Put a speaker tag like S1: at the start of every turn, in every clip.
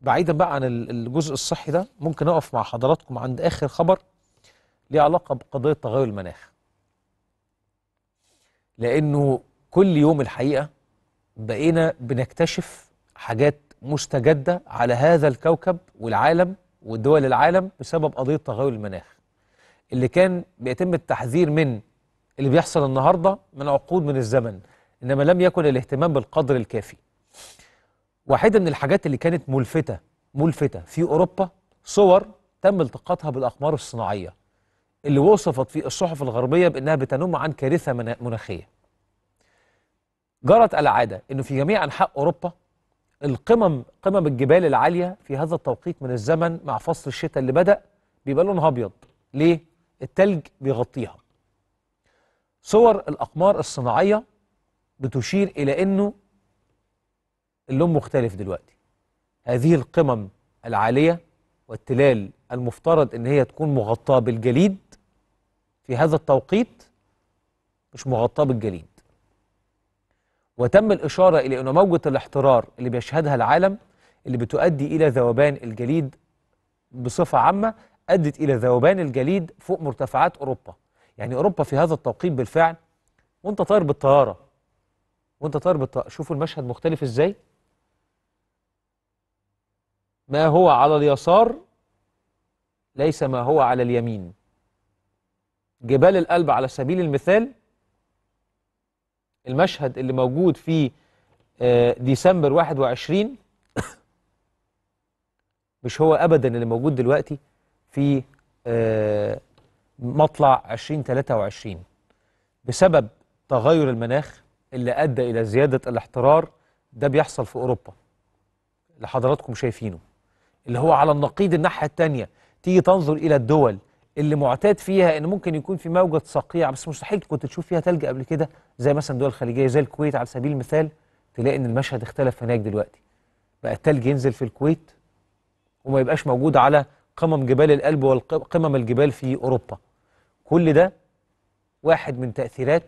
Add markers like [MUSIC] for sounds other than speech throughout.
S1: بعيدا بقى عن الجزء الصحي ده ممكن اقف مع حضراتكم عند اخر خبر ليه علاقه بقضيه تغير المناخ لانه كل يوم الحقيقه بقينا بنكتشف حاجات مستجده على هذا الكوكب والعالم ودول العالم بسبب قضيه تغير المناخ اللي كان بيتم التحذير من اللي بيحصل النهارده من عقود من الزمن انما لم يكن الاهتمام بالقدر الكافي واحدة من الحاجات اللي كانت ملفتة ملفتة في أوروبا صور تم التقاطها بالأقمار الصناعية اللي وصفت في الصحف الغربية بأنها بتنم عن كارثة مناخية جرت العادة أنه في جميع أنحاء أوروبا القمم قمم الجبال العالية في هذا التوقيت من الزمن مع فصل الشتاء اللي بدأ بيبقى لونها أبيض ليه؟ التلج بيغطيها صور الأقمار الصناعية بتشير إلى أنه اللون مختلف دلوقتي هذه القمم العالية والتلال المفترض ان هي تكون مغطاة بالجليد في هذا التوقيت مش مغطاة بالجليد وتم الإشارة إلى أن موجة الاحترار اللي بيشهدها العالم اللي بتؤدي إلى ذوبان الجليد بصفة عامة أدت إلى ذوبان الجليد فوق مرتفعات أوروبا يعني أوروبا في هذا التوقيت بالفعل وانت طاير بالطيارة وانت طاير بالطيارة شوفوا المشهد مختلف إزاي ما هو على اليسار ليس ما هو على اليمين جبال القلب على سبيل المثال المشهد اللي موجود في آه، ديسمبر 21 [COUGHS] مش هو أبدا اللي موجود دلوقتي في آه، مطلع 2023 بسبب تغير المناخ اللي أدى إلى زيادة الاحترار ده بيحصل في أوروبا اللي حضراتكم شايفينه اللي هو على النقيض الناحية التانية تيجي تنظر إلى الدول اللي معتاد فيها ان ممكن يكون في موجه صقيعه بس مستحيل كنت تشوف فيها ثلج قبل كده زي مثلا دول خليجيه زي الكويت على سبيل المثال تلاقي ان المشهد اختلف هناك دلوقتي بقى الثلج ينزل في الكويت وما يبقاش موجود على قمم جبال الألب وقمم الجبال في أوروبا كل ده واحد من تأثيرات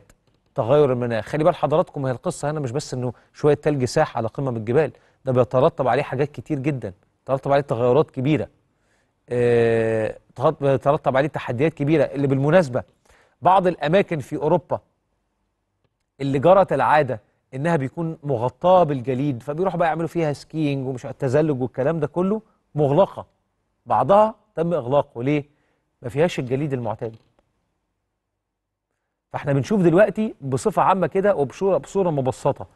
S1: تغير المناخ خلي بال حضراتكم هي القصة هنا مش بس انه شوية تلج ساح على قمم الجبال ده بيترتب عليه حاجات كتير جدا ترتب عليه تغيرات كبيره آه، ترتب عليه تحديات كبيره اللي بالمناسبه بعض الاماكن في اوروبا اللي جرت العاده انها بيكون مغطاه بالجليد فبيروحوا بقى يعملوا فيها سكينج ومش التزلج والكلام ده كله مغلقه بعضها تم اغلاقه ليه ما فيهاش الجليد المعتاد فاحنا بنشوف دلوقتي بصفه عامه كده وبصوره بصوره مبسطه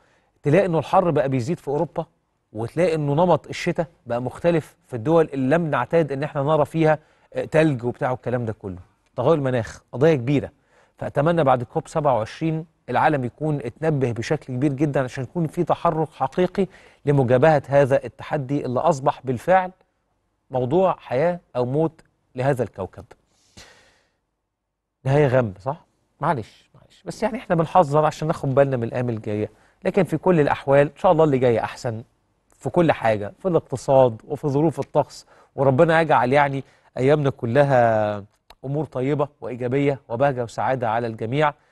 S1: تلاقي انه الحر بقى بيزيد في اوروبا وتلاقي انه نمط الشتاء بقى مختلف في الدول اللي لم نعتاد ان احنا نرى فيها آه، تلج وبتاع والكلام ده كله تغير المناخ قضيه كبيره فاتمنى بعد كوب 27 العالم يكون اتنبه بشكل كبير جدا عشان يكون في تحرك حقيقي لمجابهه هذا التحدي اللي اصبح بالفعل موضوع حياه او موت لهذا الكوكب نهايه غم صح معلش معلش بس يعني احنا بنحذر عشان ناخد بالنا من الايام الجايه لكن في كل الاحوال ان شاء الله اللي جاي احسن في كل حاجة في الاقتصاد وفي ظروف الطقس وربنا يجعل يعني أيامنا كلها أمور طيبة وإيجابية وبهجة وسعادة على الجميع